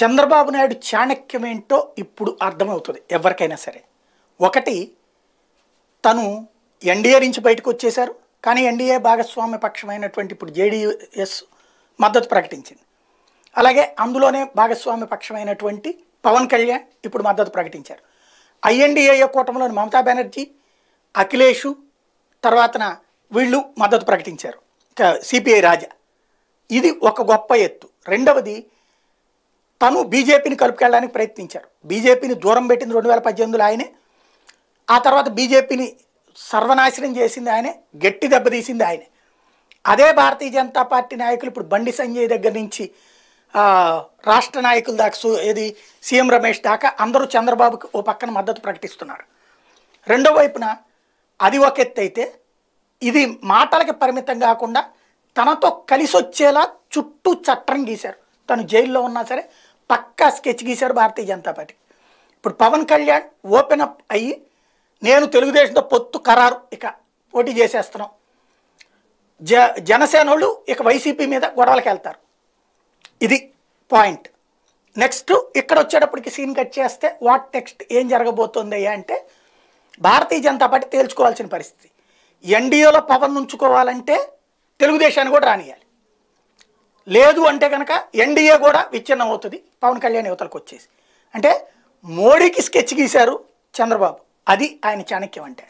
చంద్రబాబు నాయుడు చాణక్యం ఏంటో ఇప్పుడు అర్థమవుతుంది ఎవరికైనా సరే ఒకటి తను ఎన్డీఏ నుంచి బయటకు వచ్చేశారు కానీ ఎన్డీఏ భాగస్వామ్య పక్షమైనటువంటి ఇప్పుడు జేడీఎస్ మద్దతు ప్రకటించింది అలాగే అందులోనే భాగస్వామ్య పక్షమైనటువంటి పవన్ కళ్యాణ్ ఇప్పుడు మద్దతు ప్రకటించారు ఐఎన్డీఏ కూటమిలోని మమతా బెనర్జీ అఖిలేషు తర్వాతన వీళ్ళు మద్దతు ప్రకటించారు సిపిఐ రాజా ఇది ఒక గొప్ప ఎత్తు రెండవది తను బీజేపీని కలుపుకెళ్ళడానికి ప్రయత్నించారు బీజేపీని దూరం పెట్టింది రెండు వేల పద్దెనిమిదిలో ఆయనే ఆ తర్వాత బీజేపీని సర్వనాశనం చేసింది ఆయనే గట్టి దెబ్బతీసింది ఆయనే అదే భారతీయ జనతా పార్టీ నాయకులు ఇప్పుడు బండి సంజయ్ దగ్గర నుంచి రాష్ట్ర నాయకుల దాకా ఏది సీఎం రమేష్ దాకా అందరూ చంద్రబాబుకి ఓ పక్కన మద్దతు ప్రకటిస్తున్నారు రెండో వైపున అది ఒక ఎత్తు అయితే ఇది మాటలకి పరిమితం కాకుండా తనతో కలిసి వచ్చేలా చుట్టూ చట్టం గీశారు తను జైల్లో ఉన్నా సరే పక్కా స్కెచ్ గీశారు భారతీయ జనతా పార్టీ ఇప్పుడు పవన్ కళ్యాణ్ ఓపెన్ అప్ అయ్యి నేను తెలుగుదేశంతో పొత్తు ఖరారు ఇక పోటీ చేసేస్తున్నాం జ జనసేన వాళ్ళు ఇక వైసీపీ మీద గొడవలకి వెళ్తారు ఇది పాయింట్ నెక్స్ట్ ఇక్కడ వచ్చేటప్పటికి సీన్ కట్ చేస్తే వాట్ నెక్స్ట్ ఏం జరగబోతుంది అంటే భారతీయ జనతా పార్టీ తేల్చుకోవాల్సిన పరిస్థితి ఎన్డీఏలో పవన్ ఉంచుకోవాలంటే తెలుగుదేశాన్ని కూడా రానియాలి లేదు అంటే కనుక ఎన్డీఏ కూడా విచ్ఛిన్నం అవుతుంది పవన్ కళ్యాణ్ యువతలకు వచ్చేసి అంటే మోడీకి స్కెచ్ గీశారు చంద్రబాబు అది ఆయన చాణక్యం అంటే